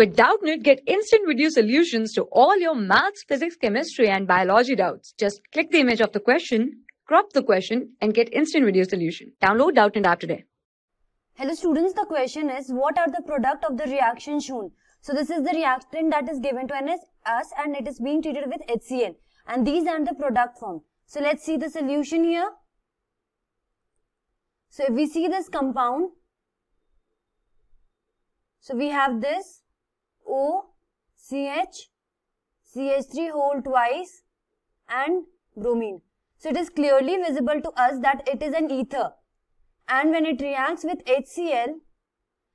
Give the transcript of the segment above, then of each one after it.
With Doubtnit, get instant video solutions to all your maths, physics, chemistry, and biology doubts. Just click the image of the question, crop the question, and get instant video solution. Download Doubtnit app today. Hello students, the question is, what are the product of the reaction shown? So this is the reactant that is given to us and it is being treated with HCl. And these are the product formed. So let's see the solution here. So if we see this compound, so we have this O, CH, CH3 whole twice and bromine. So it is clearly visible to us that it is an ether. And when it reacts with HCl,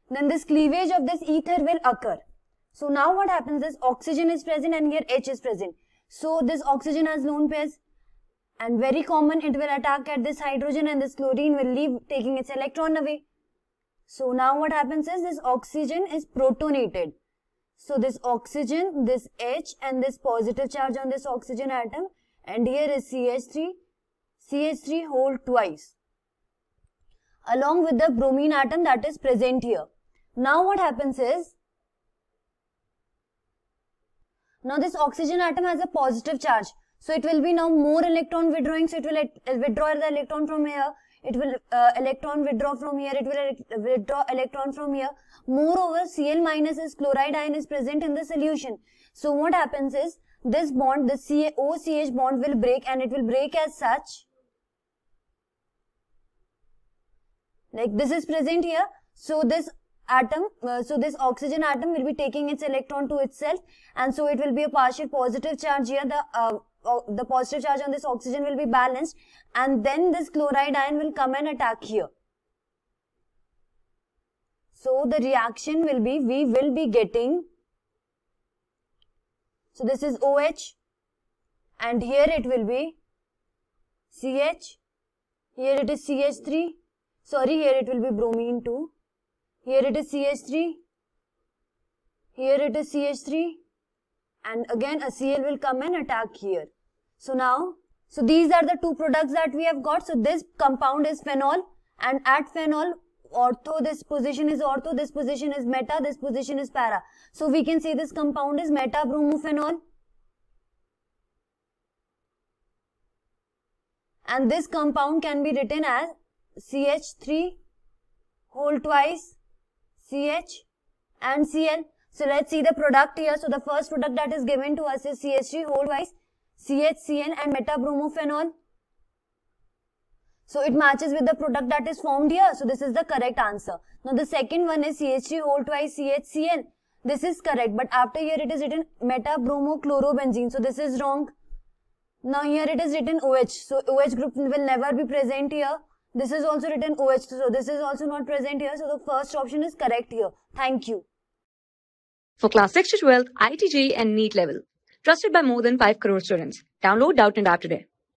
then this cleavage of this ether will occur. So now what happens is oxygen is present and here H is present. So this oxygen has lone pairs and very common it will attack at this hydrogen and this chlorine will leave taking its electron away. So now what happens is this oxygen is protonated so this oxygen, this H and this positive charge on this oxygen atom and here is CH3, CH3 hold twice along with the bromine atom that is present here. Now what happens is, now this oxygen atom has a positive charge. So it will be now more electron withdrawing, so it will withdraw the electron from here it will uh, electron withdraw from here, it will uh, withdraw electron from here. Moreover, Cl minus is chloride ion is present in the solution. So what happens is this bond, the OCH bond will break and it will break as such. Like this is present here. So this atom uh, so this oxygen atom will be taking its electron to itself and so it will be a partial positive charge here the uh, the positive charge on this oxygen will be balanced and then this chloride ion will come and attack here so the reaction will be we will be getting so this is OH and here it will be CH here it is CH3 sorry here it will be bromine 2 here it is CH3. Here it is CH3. And again a Cl will come and attack here. So now, so these are the two products that we have got. So this compound is phenol and at phenol ortho, this position is ortho, this position is meta, this position is para. So we can say this compound is meta bromophenol. And this compound can be written as CH3 whole twice CH and Cl. So let's see the product here. So the first product that is given to us is CH3 whole wise, meta and metabromophene. So it matches with the product that is formed here. So this is the correct answer. Now the second one is ch wholewise whole twice This is correct. But after here it is written metabromochorobenzene. So this is wrong. Now here it is written OH. So OH group will never be present here. This is also written OH, so this is also not present here. So the first option is correct here. Thank you. For class 6 to 12, ITG and NEET level. Trusted by more than 5 crore students. Download Doubt and App today.